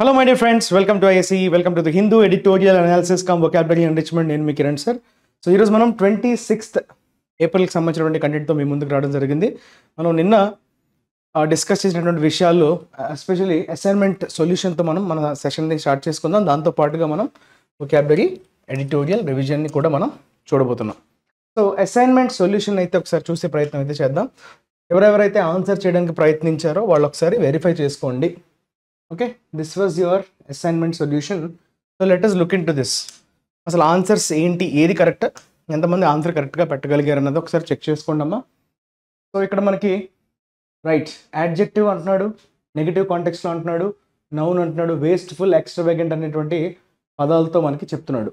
Hello my dear friends welcome to ISC welcome to the Hindu editorial analysis cum vocabulary enrichment నేను మీ Kiran sir so ఈరోజు మనం twenty sixth ఏప్రిల్కి సంబంధించినటువంటి కంటెంట్తో మీ ముందుకు రావడం జరిగింది మనం నిన్న డిస్కస్ చేసినటువంటి విషయాల్లో ఎస్పెషల్లీ అసైన్మెంట్ సొల్యూషన్తో మనం మన సెషన్ని స్టార్ట్ చేసుకుందాం దాంతో పాటుగా మనం వొకాబులరీ ఎడిటోరియల్ రివిజన్ని కూడా మనం చూడబోతున్నాం సో అసైన్మెంట్ సొల్యూషన్ అయితే ఒకసారి చూసే ప్రయత్నం అయితే చేద్దాం ఎవరెవరైతే ఆన్సర్ చేయడానికి ప్రయత్నించారో వాళ్ళు ఒకసారి వెరిఫై చేసుకోండి okay this was your assignment solution so let us look into this అసలు ఆన్సర్స్ ఏంటి ఏది కరెక్ట్ ఎంతమంది ఆన్సర్ కరెక్ట్గా పెట్టగలిగారు అన్నది ఒకసారి చెక్ చేసుకోండమ్మా సో ఇక్కడ మనకి రైట్ యాడ్జెక్టివ్ అంటున్నాడు నెగిటివ్ కాంటెక్స్లో అంటున్నాడు నౌన్ అంటున్నాడు వేస్ట్ఫుల్ వేగెంట్ అనేటువంటి పదాలతో మనకి చెప్తున్నాడు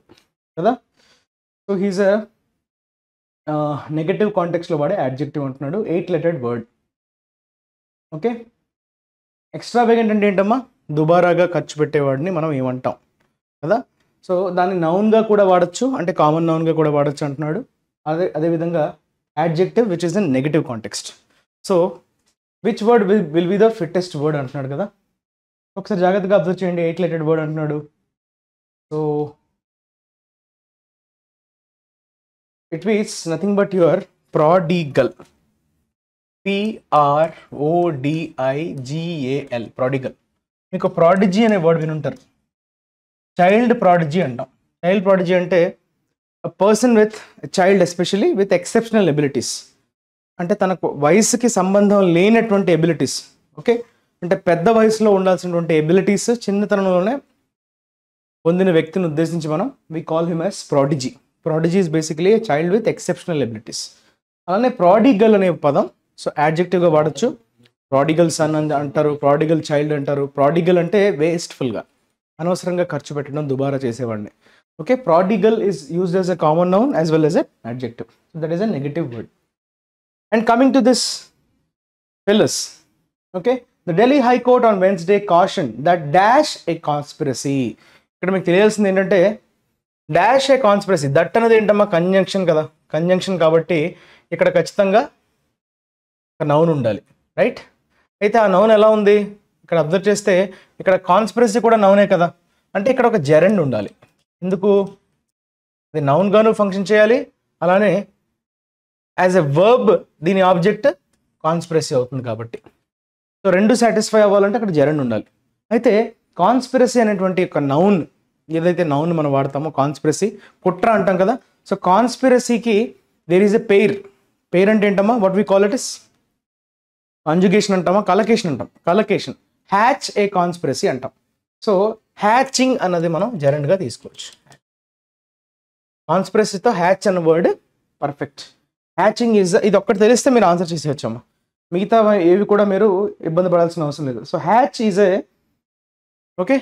కదా సో హీజ్ అ నెగటివ్ కాంటెక్స్లో వాడే యాడ్జెక్టివ్ అంటున్నాడు eight lettered word okay extra extravagant అంటే ఏంటమ్మా దుబారాగా ఖర్చు పెట్టేవాడిని మనం ఏమంటాం కదా సో దాన్ని నౌన్గా కూడా వాడచ్చు అంటే కామన్ నౌన్గా కూడా వాడచ్చు అంటున్నాడు అదే అదేవిధంగా adjective which is in negative context so which word will will be the fittest word అంటున్నాడు కదా ఒకసారి జాగ్రత్తగా అబ్జర్వ్ చేయండి ఎయిట్ లెటెడ్ వర్డ్ అంటున్నాడు so it means nothing but your prodigal పిఆర్ఓడిఐజిఏఎల్ prodigal మీకు ప్రాడిజీ అనే వర్డ్ వినుంటారు చైల్డ్ ప్రాడిజీ అంటాం చైల్డ్ ప్రాడిజీ అంటే person with child especially with exceptional abilities అంటే తనకు వయసుకి సంబంధం లేనటువంటి ఎబిలిటీస్ ఓకే అంటే పెద్ద వయసులో ఉండాల్సినటువంటి ఎబిలిటీస్ చిన్నతనంలోనే పొందిన వ్యక్తిని ఉద్దేశించి మనం we call him as prodigy prodigy is basically child with exceptional abilities అలానే ప్రాడిగల్ అనే పదం సో యాడ్జెక్టివ్గా వాడచ్చు ప్రాడిగల్ సన్ అని అంటారు ప్రాడిగల్ చైల్డ్ అంటారు ప్రాడిగల్ అంటే వేస్ట్ఫుల్గా అనవసరంగా ఖర్చు పెట్టడం దుబారా చేసేవాడిని okay prodigal is used as a common noun as well as a adjective so that is a negative word and coming to this fillers okay the Delhi high court on Wednesday caution that dash a conspiracy ఇక్కడ మీకు తెలియాల్సింది ఏంటంటే dash a conspiracy that అనేది ఏంటమ్మా conjunction కదా conjunction కాబట్టి ఇక్కడ ఖచ్చితంగా noun ఉండాలి రైట్ అయితే ఆ నౌన్ ఎలా ఉంది ఇక్కడ అబ్జర్వ్ చేస్తే ఇక్కడ కాన్స్పిరసీ కూడా నౌనే కదా అంటే ఇక్కడ ఒక జెరెండ్ ఉండాలి ఎందుకు అది నౌన్గాను ఫంక్షన్ చేయాలి అలానే యాజ్ ఎ వర్బ్ దీని ఆబ్జెక్ట్ కాన్స్పిరసీ అవుతుంది కాబట్టి సో రెండు సాటిస్ఫై అవ్వాలంటే అక్కడ జెరెండ్ ఉండాలి అయితే కాన్స్పిరసీ అనేటువంటి ఒక నౌన్ ఏదైతే నౌన్ మనం వాడతామో కాన్స్పిరసీ కుట్ర అంటాం కదా సో కాన్స్పిరసీకి there is a pair pair అంటే ఏంటమ్మా what we call it is conjugation అంటామా కలకేషన్ అంటాం కలకేషన్ హ్యాచ్ ఏ కాన్స్పిరసీ అంటాం సో హ్యాచింగ్ అన్నది మనం జరెంట్గా తీసుకోవచ్చు కాన్స్పిరసీతో హ్యాచ్ అన్న వర్డ్ పర్ఫెక్ట్ హ్యాచింగ్ ఇస్ ఇది ఒక్కటి తెలిస్తే మీరు ఆన్సర్ చేసేయచ్చమ్మా మిగతా ఏవి కూడా మీరు ఇబ్బంది పడాల్సిన అవసరం లేదు so hatch is a okay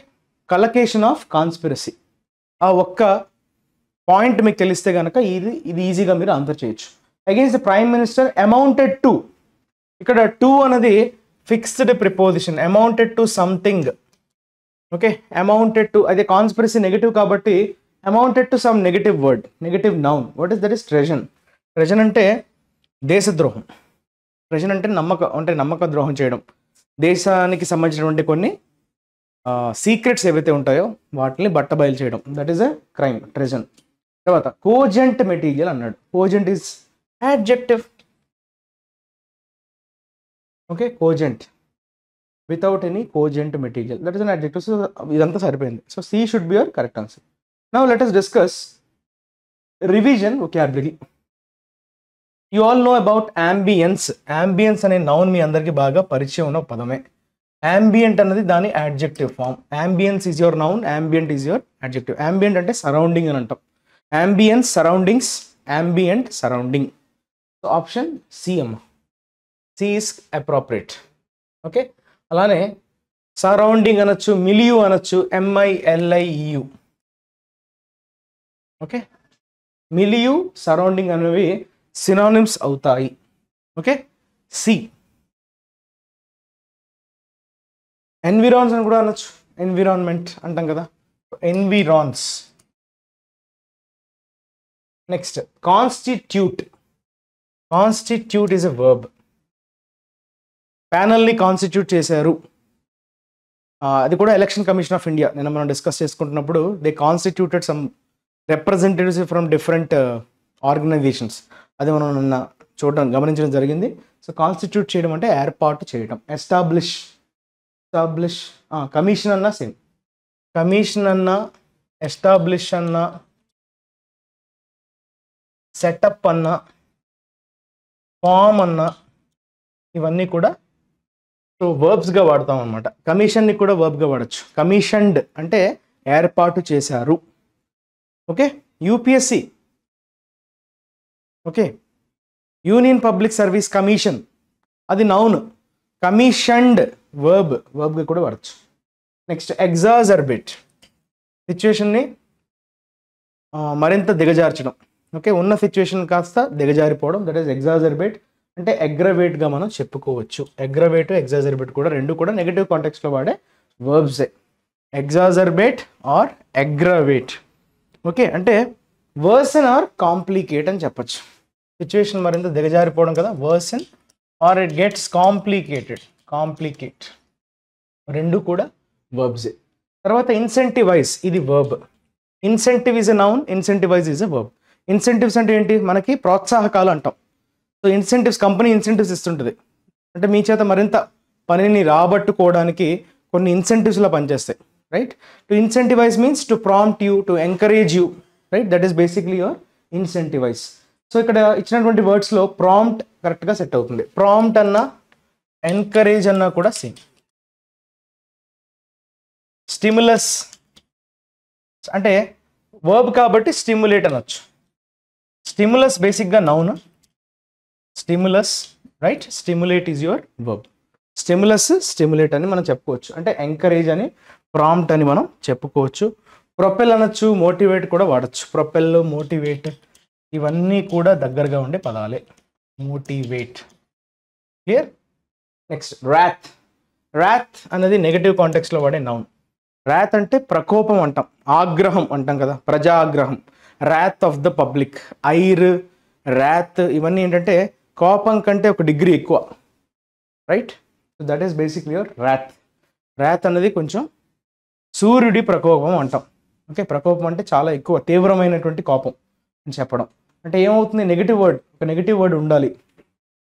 collocation of conspiracy ఆ ఒక్క పాయింట్ మీకు తెలిస్తే కనుక ఇది ఇది ఈజీగా మీరు ఆన్సర్ చేయొచ్చు against the prime minister amounted to ఇక్కడ టూ అనేది fixed preposition amounted to something okay amounted to అదే కాన్స్పిరసీ నెగిటివ్ కాబట్టి amounted to some negative word negative noun what is that is treason treason అంటే దేశద్రోహం ట్రెజన్ అంటే నమ్మక అంటే నమ్మక ద్రోహం చేయడం దేశానికి సంబంధించినటువంటి కొన్ని సీక్రెట్స్ ఏవైతే ఉంటాయో వాటిని బట్టబయలు చేయడం that is a crime treason తర్వాత కోజెంట్ మెటీరియల్ అన్నాడు cogent is adjective okay cogent without any cogent material that is an adjective so ఇదంతా సరిపోయింది so C should be your correct answer now let us discuss revision okay vocabulary you all know about ambience ambience అనే noun మీ అందరికీ బాగా పరిచయం ఉన్న పదమే ambient అనేది దాని adjective form ambience is your noun ambient is your adjective ambient అంటే సరౌండింగ్ అని అంటాం ambience surroundings ambient surrounding so option C సీస్క్ ఈస్ ఓకే అలానే సరౌండింగ్ అనొచ్చు మిలియు అనొచ్చు ఎంఐఎల్ఐయు ఓకే మిలియు సరౌండింగ్ అనేవి సినానిమ్స్ అవుతాయి ఓకే సి ఎన్విరాన్స్ అని కూడా అనొచ్చు ఎన్విరాన్మెంట్ అంటాం కదా environs next constitute constitute is a verb ప్యానల్ని కాన్స్టిట్యూట్ చేశారు అది కూడా ఎలక్షన్ కమిషన్ ఆఫ్ ఇండియా నిన్న మనం డిస్కస్ చేసుకుంటున్నప్పుడు they constituted some representatives from different organisations అది మనం నిన్న చూడడం గమనించడం జరిగింది సో కాన్స్టిట్యూట్ చేయడం అంటే ఏర్పాటు చేయడం ఎస్టాబ్లిష్ ఎస్టాబ్లిష్ కమిషన్ అన్నా సేమ్ కమిషన్ అన్నా ఎస్టాబ్లిష్ అన్నా సెటప్ అన్నా ఫామ్ అన్నా ఇవన్నీ కూడా సో వర్బ్స్గా వాడతాం అనమాట కమిషన్ని కూడా వర్బ్గా వాడచ్చు కమిషన్డ్ అంటే ఏర్పాటు చేశారు okay UPSC okay union public service commission అది నౌన్ కమిషన్డ్ వర్బ్ వర్బ్గా కూడా వాడచ్చు నెక్స్ట్ ఎగ్జాజర్బిట్ సిచ్యువేషన్ని మరింత దిగజార్చడం ఓకే ఉన్న సిచ్యువేషన్ కాస్త దిగజారిపోవడం దట్ ఈస్ ఎగ్జాజర్బేట్ అంటే అగ్రవేట్గా మనం చెప్పుకోవచ్చు అగ్రవేట్ ఎగ్జాజర్బేట్ కూడా రెండు కూడా నెగిటివ్ కాంటెక్స్లో వాడే వర్బ్సే ఎగ్జాజర్బేట్ ఆర్ అగ్రవేట్ ఓకే అంటే వర్సన్ ఆర్ కాంప్లికేట్ అని చెప్పచ్చు సిచ్యువేషన్ మరింత దిగజారిపోవడం కదా worsen or it gets complicated complicate రెండు కూడా వర్బ్సే తర్వాత ఇన్సెంటివైజ్ ఇది verb incentive is a noun incentivise is a verb incentives అంటే ఏంటి మనకి ప్రోత్సాహకాలు అంటాం సో ఇన్సెంటివ్స్ కంపెనీ ఇన్సెంటివ్స్ ఇస్తుంటుంది అంటే మీ చేత మరింత పనిని రాబట్టుకోవడానికి కొన్ని ఇన్సెంటివ్స్లో పనిచేస్తాయి right to incentivise means to prompt you to encourage you right that is basically your incentivise so ఇక్కడ ఇచ్చినటువంటి వర్డ్స్లో ప్రాంప్ట్ కరెక్ట్గా సెట్ అవుతుంది ప్రాంప్ట్ అన్నా ఎంకరేజ్ అన్నా కూడా సేమ్ స్టిమ్యులస్ అంటే వర్బ్ కాబట్టి స్టిమ్యులేట్ అనొచ్చు స్టిమ్యులస్ బేసిక్గా noun stimulus right stimulate is your verb stimulus stimulate అని మనం చెప్పుకోవచ్చు అంటే ఎంకరేజ్ అని ప్రాంప్ట్ అని మనం చెప్పుకోవచ్చు ప్రొపెల్ అనొచ్చు మోటివేట్ కూడా వాడచ్చు ప్రొపెల్ మోటివేట్ ఇవన్నీ కూడా దగ్గరగా ఉండే పదాలే motivate clear next wrath wrath అనేది నెగటివ్ కాంటెక్స్లో వాడే నౌన్ ర్యాత్ అంటే ప్రకోపం అంటాం ఆగ్రహం అంటాం కదా ప్రజాగ్రహం wrath of the public ire wrath ఇవన్నీ ఏంటంటే కోపం కంటే ఒక డిగ్రీ ఎక్కువ right so that is basically your wrath wrath అన్నది కొంచెం సూర్యుడి ప్రకోపం అంటాం ఓకే ప్రకోపం అంటే చాలా ఎక్కువ తీవ్రమైనటువంటి కోపం అని చెప్పడం అంటే ఏమవుతుంది నెగిటివ్ వర్డ్ ఒక నెగిటివ్ వర్డ్ ఉండాలి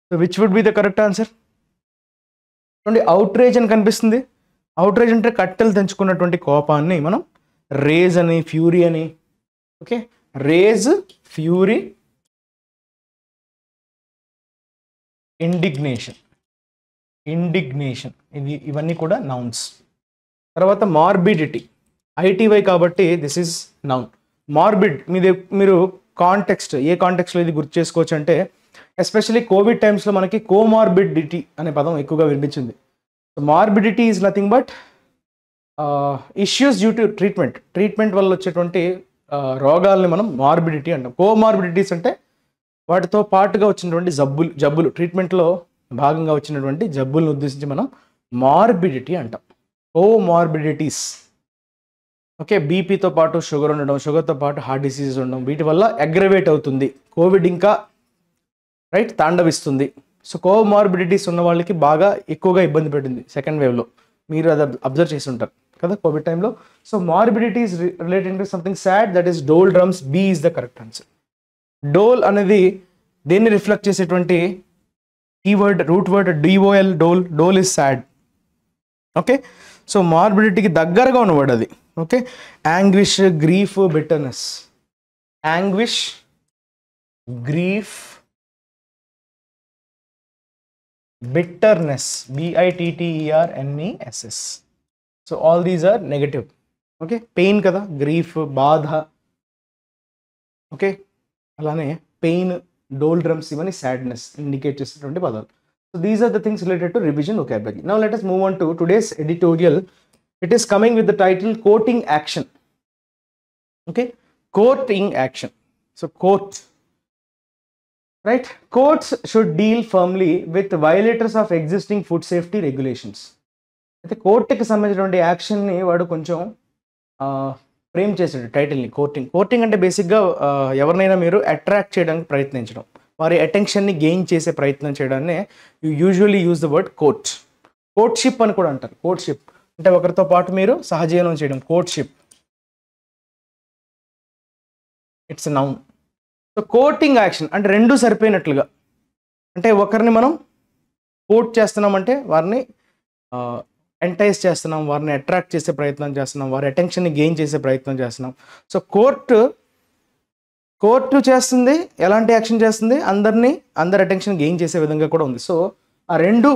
so which would be the correct answer చూడండి అవుట్రేజ్ అని కనిపిస్తుంది అవుట్రేజ్ అంటే కట్టెలు తెంచుకున్నటువంటి కోపాన్ని మనం రేజ్ అని ఫ్యూరీ అని okay rage fury indignation indignation ఇది ఇవన్నీ కూడా నౌన్స్ తర్వాత మార్బిడిటీ ఐటీవై కాబట్టి దిస్ ఈజ్ నౌన్ మార్బిడ్ మీది మీరు కాంటెక్స్ట్ ఏ కాంటెక్స్ట్లో ఇది గుర్తు చేసుకోవచ్చు అంటే ఎస్పెషలీ కోవిడ్ టైమ్స్లో మనకి కోమార్బిడిటీ అనే పదం ఎక్కువగా వినిపించింది morbidity is nothing but issues due to treatment treatment వల్ల వచ్చేటువంటి రోగాల్ని మనం మార్బిడిటీ అంటాం కోమార్బిడిటీస్ అంటే వాటితో పాటుగా వచ్చినటువంటి జబ్బులు జబ్బులు ట్రీట్మెంట్లో భాగంగా వచ్చినటువంటి జబ్బులను ఉద్దేశించి మనం మార్బిడిటీ అంటాం ఓ మార్బిడిటీస్ ఓకే బీపీతో పాటు షుగర్ ఉండడం షుగర్తో పాటు హార్ట్ డిసీజెస్ ఉండడం వీటి వల్ల అగ్రవేట్ అవుతుంది కోవిడ్ ఇంకా రైట్ తాండవిస్తుంది సో కో మార్బిడిటీస్ ఉన్న వాళ్ళకి బాగా ఎక్కువగా ఇబ్బంది పెట్టింది సెకండ్ వేవ్లో మీరు అది అబ్జర్వ్ చేసి ఉంటారు కదా కోవిడ్ టైంలో so morbidities related to something sad that is doldrums B is the correct answer dole అనేది దీన్ని రిఫ్లెక్ట్ చేసేటువంటి word root word D O L dole dole is sad okay so మార్బిడిటీకి దగ్గరగా ఉన్న వర్డ్ అది okay anguish grief bitterness anguish grief bitterness B I T R N E S S so all these are negative okay pain కదా grief బాధ okay అలానే పెయిన్ డోల్ డ్రమ్స్ ఇవన్నీ sadness indicate చేసినటువంటి పదాలు so these are the things related to revision okay now let us move on to today's editorial it is coming with the title courting action okay courting action so court right courts should deal firmly with violators of existing food safety regulations అయితే కోర్టుకి సంబంధించినటువంటి యాక్షన్ని వాడు కొంచెం frame చేసాడు టైటిల్ని courting courting అంటే బేసిక్గా ఎవరినైనా మీరు అట్రాక్ట్ చేయడానికి ప్రయత్నించడం వారి అటెన్షన్ని గెయిన్ చేసే ప్రయత్నం చేయడాన్ని you usually use the word court courtship అని కూడా అంటారు కోర్ట్షిప్ అంటే ఒకరితో పాటు మీరు సహజీవనం చేయడం courtship it's noun so courting action అంటే రెండు సరిపోయినట్లుగా అంటే ఒకరిని మనం కోర్ట్ చేస్తున్నామంటే వారిని ఎంటైజ్ చేస్తున్నాం వారిని అట్రాక్ట్ చేసే ప్రయత్నం చేస్తున్నాం వారి అటెన్షన్ని గెయిన్ చేసే ప్రయత్నం చేస్తున్నాం సో కోర్టు కోర్టు చేస్తుంది ఎలాంటి యాక్షన్ చేస్తుంది అందరినీ అందరి అటెన్షన్ గెయిన్ చేసే విధంగా కూడా ఉంది సో ఆ రెండు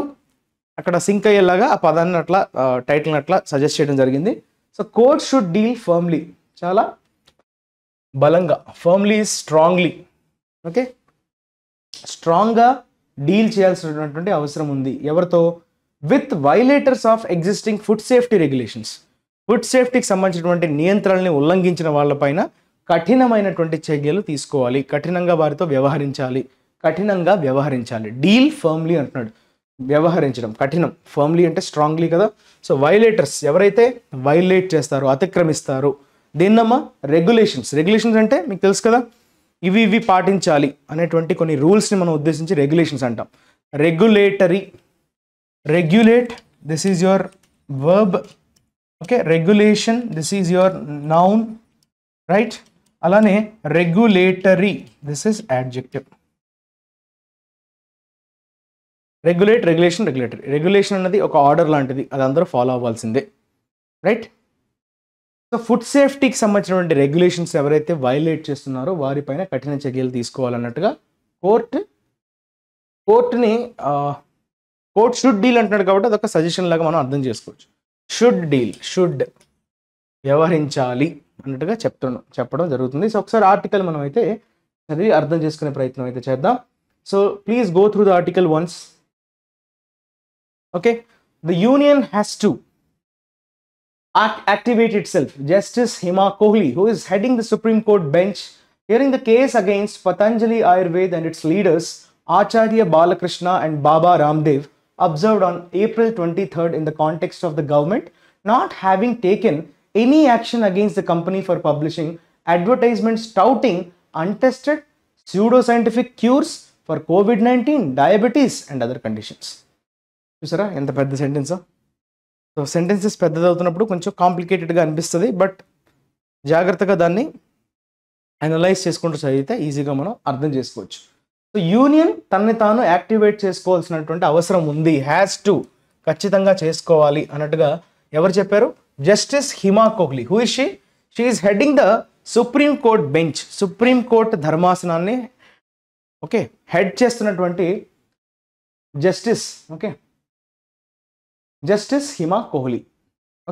అక్కడ సింక్ అయ్యేలాగా ఆ పదాన్ని అట్లా టైటిల్ని అట్లా సజెస్ట్ చేయడం జరిగింది so court should deal firmly చాలా బలంగా ఫర్మ్లీ స్ట్రాంగ్లీ ఓకే స్ట్రాంగ్గా డీల్ చేయాల్సినటువంటి అవసరం ఉంది ఎవరితో with violators of existing food safety regulations food సేఫ్టీకి సంబంధించినటువంటి నియంత్రణని ఉల్లంఘించిన వాళ్ళపైన కఠినమైనటువంటి చర్యలు తీసుకోవాలి కఠినంగా వారితో వ్యవహరించాలి కఠినంగా వ్యవహరించాలి డీల్ ఫర్మ్లీ అంటున్నాడు వ్యవహరించడం కఠినం ఫర్మ్లీ అంటే స్ట్రాంగ్లీ కదా సో వైలేటర్స్ ఎవరైతే వైలేట్ చేస్తారో అతిక్రమిస్తారు దీన్నమ్మా రెగ్యులేషన్స్ రెగ్యులేషన్స్ అంటే మీకు తెలుసు కదా ఇవి ఇవి పాటించాలి అనేటువంటి కొన్ని రూల్స్ని మనం ఉద్దేశించి రెగ్యులేషన్స్ అంటాం regulatory regulate this is your verb okay regulation this is your noun right అలానే regulatory this is adjective regulate regulation regulatory regulation అనేది ఒక ఆర్డర్ లాంటిది అది అందరూ ఫాలో అవ్వాల్సిందే రైట్ సో ఫుడ్ సేఫ్టీకి సంబంధించినటువంటి రెగ్యులేషన్స్ ఎవరైతే వైలేట్ చేస్తున్నారో వారిపైన కఠిన చర్యలు తీసుకోవాలన్నట్టుగా కోర్టు కోర్టుని కోర్ట్ షుడ్ డీల్ అంటున్నాడు కాబట్టి అదొక సజెషన్ లాగా మనం అర్థం చేసుకోవచ్చు షుడ్ డీల్ షుడ్ వ్యవహరించాలి అన్నట్టుగా చెప్తున్నాం చెప్పడం జరుగుతుంది సో ఒకసారి ఆర్టికల్ మనం అయితే అది అర్థం చేసుకునే ప్రయత్నం అయితే చేద్దాం so please go through the article once okay the union has to activate itself Justice Hima Kohli who is heading the Supreme Court bench hearing the case against Patanjali Ayurved and its leaders Acharya Balakrishna and Baba Ramdev observed on April 23rd in the context of the government not having taken any action against the company for publishing advertisements touting untested pseudoscientific cures for COVID-19, diabetes and other conditions. చూసారా ఎంత పెద్ద సెంటెన్సా so sentences పెద్దది అవుతున్నప్పుడు కొంచెం కాంప్లికేటెడ్గా అనిపిస్తుంది but జాగ్రత్తగా దాన్ని analyse చేసుకుంటూ చదివితే ఈజీగా మనం అర్థం చేసుకోవచ్చు సో యూనియన్ తనని తాను యాక్టివేట్ చేసుకోవాల్సినటువంటి అవసరం ఉంది హ్యాస్ టు ఖచ్చితంగా చేసుకోవాలి అన్నట్టుగా ఎవరు చెప్పారు Justice Hima Kohli who is she she is heading the Supreme Court bench Supreme Court ధర్మాసనాన్ని ఓకే హెడ్ చేస్తున్నటువంటి Justice okay Justice Hima Kohli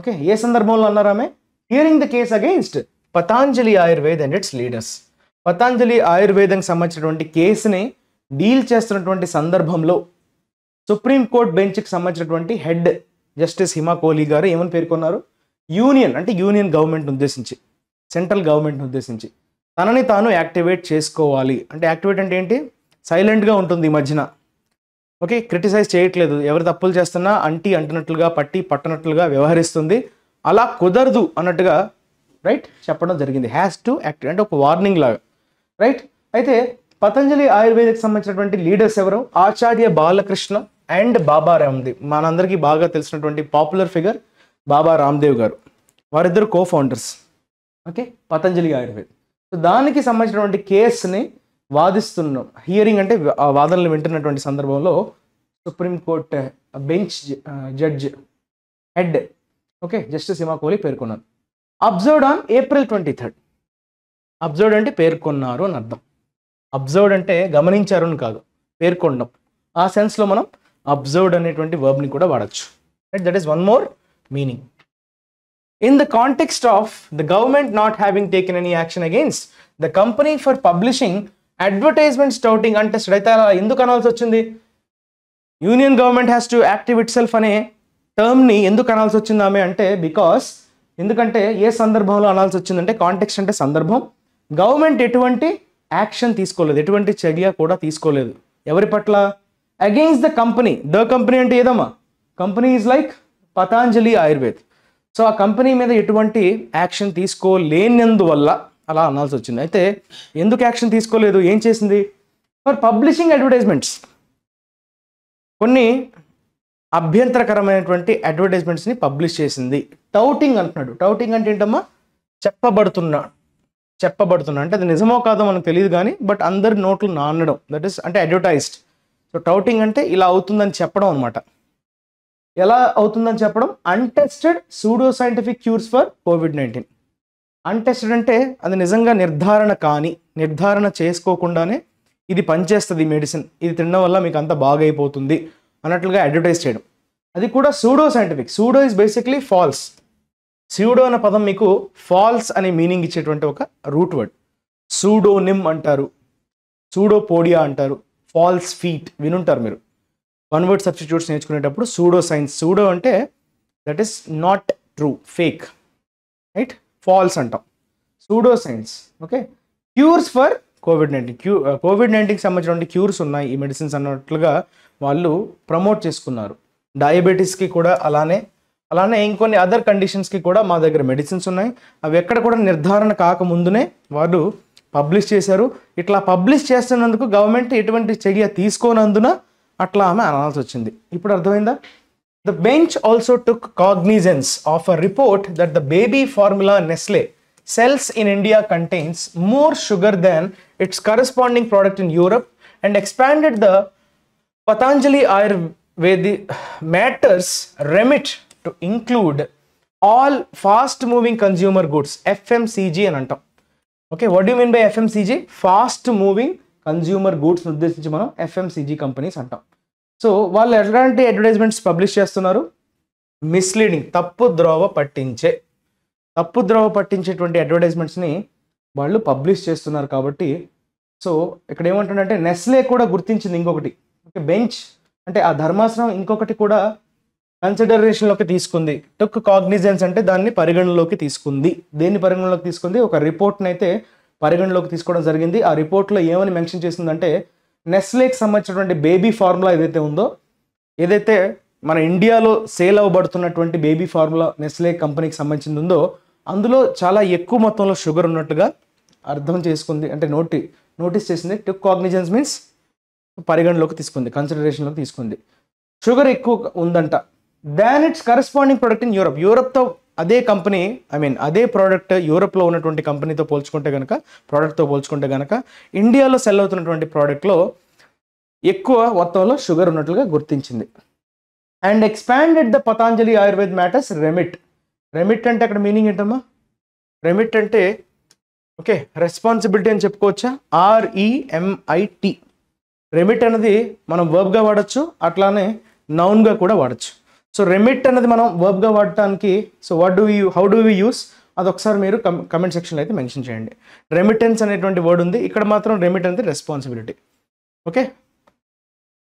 okay ఏ సందర్భంలో అన్నారామే hearing the case against Patanjali Ayurved and its leaders Patanjali ఆయుర్వేదంకి సంబంధించినటువంటి కేసుని డీల్ చేస్తున్నటువంటి సందర్భంలో సుప్రీంకోర్టు బెంచ్కి సంబంధించినటువంటి హెడ్ జస్టిస్ హిమా కోహ్లీ గారు ఏమని పేర్కొన్నారు యూనియన్ అంటే యూనియన్ గవర్నమెంట్ను ఉద్దేశించి సెంట్రల్ గవర్నమెంట్ను ఉద్దేశించి తనని తాను యాక్టివేట్ చేసుకోవాలి అంటే యాక్టివేట్ అంటే ఏంటి సైలెంట్గా ఉంటుంది ఈ మధ్యన ఓకే క్రిటిసైజ్ చేయట్లేదు ఎవరు తప్పులు చేస్తున్నా అంటి అంటున్నట్లుగా పట్టి పట్టనట్లుగా వ్యవహరిస్తుంది అలా కుదరదు అన్నట్టుగా రైట్ చెప్పడం జరిగింది హ్యాస్ టు యాక్టివేట్ అంటే ఒక వార్నింగ్ లాగా రైట్ అయితే పతంజలి ఆయుర్వేదకు సంబంధించినటువంటి లీడర్స్ ఎవరు ఆచార్య బాలకృష్ణ అండ్ బాబా రామ్దేవ్ మనందరికీ బాగా తెలిసినటువంటి పాపులర్ ఫిగర్ బాబా రామ్దేవ్ గారు వారిద్దరు co founders okay Patanjali Ayurveda so దానికి సంబంధించినటువంటి కేసుని వాదిస్తున్నాం హియరింగ్ అంటే వాదనలు వింటున్నటువంటి సందర్భంలో Supreme Court bench judge head okay Justice Hima Kohli పేర్కొన్నారు observed on April twenty third observed అంటే పేర్కొన్నారు అని అర్థం అబ్జర్వ్డ్ అంటే గమనించారు అని కాదు పేర్కొనడం ఆ సెన్స్లో మనం అబ్జర్వ్డ్ అనేటువంటి వర్బ్ని కూడా వాడచ్చు right that is one more meaning in the context of the government not having taken any action against the company for publishing advertisement touting అంటే అయితే ఎందుకు అనాల్సి వచ్చింది union government has to active itself అనే టర్మ్ని ఎందుకు అనాల్సి వచ్చింది ఆమె అంటే బికాస్ ఎందుకంటే ఏ సందర్భంలో అనాల్సి వచ్చిందంటే కాంటెక్స్ట్ అంటే సందర్భం గవర్నమెంట్ ఎటువంటి యాక్షన్ తీసుకోలేదు ఎటువంటి చర్య కూడా తీసుకోలేదు ఎవరి పట్ల against the company the company అంటే ఏదమ్మా company is like Patanjali Ayurved so ఆ కంపెనీ మీద ఎటువంటి యాక్షన్ తీసుకోలేనందువల్ల అలా అనాల్సి వచ్చింది అయితే ఎందుకు యాక్షన్ తీసుకోలేదు ఏం చేసింది ఫర్ పబ్లిషింగ్ అడ్వర్టైజ్మెంట్స్ కొన్ని అభ్యంతరకరమైనటువంటి అడ్వర్టైజ్మెంట్స్ని పబ్లిష్ చేసింది టౌటింగ్ అంటున్నాడు టౌటింగ్ అంటే ఏంటమ్మా చెప్పబడుతున్న చెప్పబడుతున్నాయి అంటే అది నిజమో కాదో మనకు తెలియదు కానీ బట్ అందరి నోట్లు నానడం దట్ ఈస్ అంటే అడ్వర్టైజ్డ్ సో టౌటింగ్ అంటే ఇలా అవుతుందని చెప్పడం అనమాట ఎలా అవుతుందని చెప్పడం untested pseudo scientific cures for Covid nineteen untested అంటే అది నిజంగా నిర్ధారణ కానీ నిర్ధారణ చేసుకోకుండానే ఇది పనిచేస్తుంది మెడిసిన్ ఇది తినడం వల్ల మీకు అంత బాగైపోతుంది అన్నట్లుగా అడ్వర్టైజ్ చేయడం అది కూడా pseudo scientific pseudo is basically false pseudo అన్న పదం మీకు ఫాల్స్ అనే మీనింగ్ ఇచ్చేటువంటి ఒక రూట్ వర్డ్ సూడోనిమ్ అంటారు సూడోపోడియా అంటారు ఫాల్స్ ఫీట్ వినుంటారు మీరు వన్ వర్డ్ సబ్స్టిట్యూట్స్ నేర్చుకునేటప్పుడు సూడో సైన్స్ సూడో అంటే that is not true fake right false అంటాం pseudo science okay cures for Covid nineteen క్యూ కోవిడ్ నైన్టీన్కి సంబంధించిన క్యూర్స్ ఉన్నాయి ఈ మెడిసిన్స్ అన్నట్లుగా వాళ్ళు ప్రమోట్ చేసుకున్నారు డయాబెటీస్కి కూడా అలానే అలానే ఇంకొన్ని అదర్ కండిషన్స్కి కూడా మా దగ్గర మెడిసిన్స్ ఉన్నాయి అవి ఎక్కడ కూడా నిర్ధారణ కాకముందునే వాళ్ళు పబ్లిష్ చేశారు ఇట్లా పబ్లిష్ చేస్తున్నందుకు గవర్నమెంట్ ఎటువంటి చర్య తీసుకోనందున అట్లా ఆమె అనాల్సి వచ్చింది ఇప్పుడు అర్థమైందా the bench also took cognizance of a report that the baby formula Nestle sells in India contains more sugar than its corresponding product in Europe and expanded the Patanjali Ayurved matters remit to include all fast moving consumer goods FMCG అని అంటాం okay what you mean by FMCG fast moving consumer goods ఉద్దేశించి మనం FMCG companies అంటాం so వాళ్ళు ఎలాంటి advertisements publish చేస్తున్నారు misleading తప్పు ద్రోవ పట్టించే తప్పు ద్రోవ పట్టించేటువంటి అడ్వర్టైజ్మెంట్స్ని వాళ్ళు పబ్లిష్ చేస్తున్నారు కాబట్టి సో ఇక్కడ ఏమంటుండే నెస్లే కూడా గుర్తించింది ఇంకొకటి ఓకే బెంచ్ అంటే ఆ ధర్మాసనం ఇంకొకటి కూడా కన్సిడరేషన్లోకి తీసుకుంది టుక్ కాగ్నిజెన్స్ అంటే దాన్ని పరిగణలోకి తీసుకుంది దేన్ని పరిగణలోకి తీసుకుంది ఒక రిపోర్ట్ని అయితే పరిగణలోకి తీసుకోవడం జరిగింది ఆ రిపోర్ట్లో ఏమని మెన్షన్ చేసిందంటే నెస్లేకి సంబంధించినటువంటి బేబీ ఫార్ములా ఏదైతే ఉందో ఏదైతే మన ఇండియాలో సేల్ అవ్వబడుతున్నటువంటి బేబీ ఫార్ములా నెస్లే కంపెనీకి సంబంధించింది ఉందో అందులో చాలా ఎక్కువ మొత్తంలో షుగర్ ఉన్నట్టుగా అర్థం చేసుకుంది అంటే నోటి నోటీస్ చేసింది టుక్ కాగ్నిజెన్స్ మీన్స్ పరిగణలోకి తీసుకుంది కన్సిడరేషన్లోకి తీసుకుంది షుగర్ ఎక్కువ ఉందంట than its corresponding product in Europe యూరప్తో అదే కంపెనీ ఐ మీన్ అదే ప్రోడక్ట్ యూరప్లో ఉన్నటువంటి కంపెనీతో పోల్చుకుంటే కనుక ప్రోడక్ట్తో పోల్చుకుంటే కనుక ఇండియాలో సెల్ అవుతున్నటువంటి ప్రోడక్ట్లో ఎక్కువ మొత్తంలో షుగర్ ఉన్నట్లుగా గుర్తించింది and expanded the Patanjali Ayurved matters remit remit అంటే అక్కడ మీనింగ్ ఏంటమ్మా రెమిట్ అంటే ఓకే రెస్పాన్సిబిలిటీ అని చెప్పుకోవచ్చా ఆర్ఈఎంఐటి రెమిట్ e అనేది మనం వర్బ్గా వాడచ్చు అట్లానే నౌన్గా కూడా వాడచ్చు సో రెమిట్ అనేది మనం వర్బ్గా వాడటానికి so what do you how do we use అదొకసారి మీరు కమెంట్ సెక్షన్లో అయితే మెన్షన్ చేయండి రెమిటెన్స్ అనేటువంటి వర్డ్ ఉంది ఇక్కడ మాత్రం రెమిట్ అనేది responsibility okay